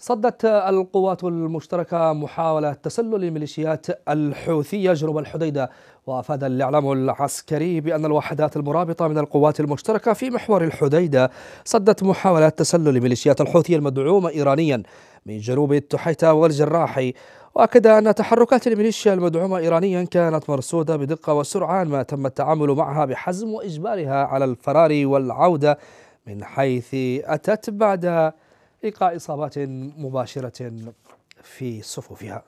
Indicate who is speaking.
Speaker 1: صدت القوات المشتركة محاولة تسلل الميليشيات الحوثية جنوب الحديدة وأفاد الإعلام العسكري بأن الوحدات المرابطة من القوات المشتركة في محور الحديدة صدت محاولة تسلل الميليشيات الحوثية المدعومة إيرانيا من جنوب التحيتة والجراحي وأكد أن تحركات الميليشيا المدعومة إيرانيا كانت مرصودة بدقة وسرعان ما تم التعامل معها بحزم وإجبارها على الفرار والعودة من حيث أتت بعد إلقاء إصابات مباشرة في صفوفها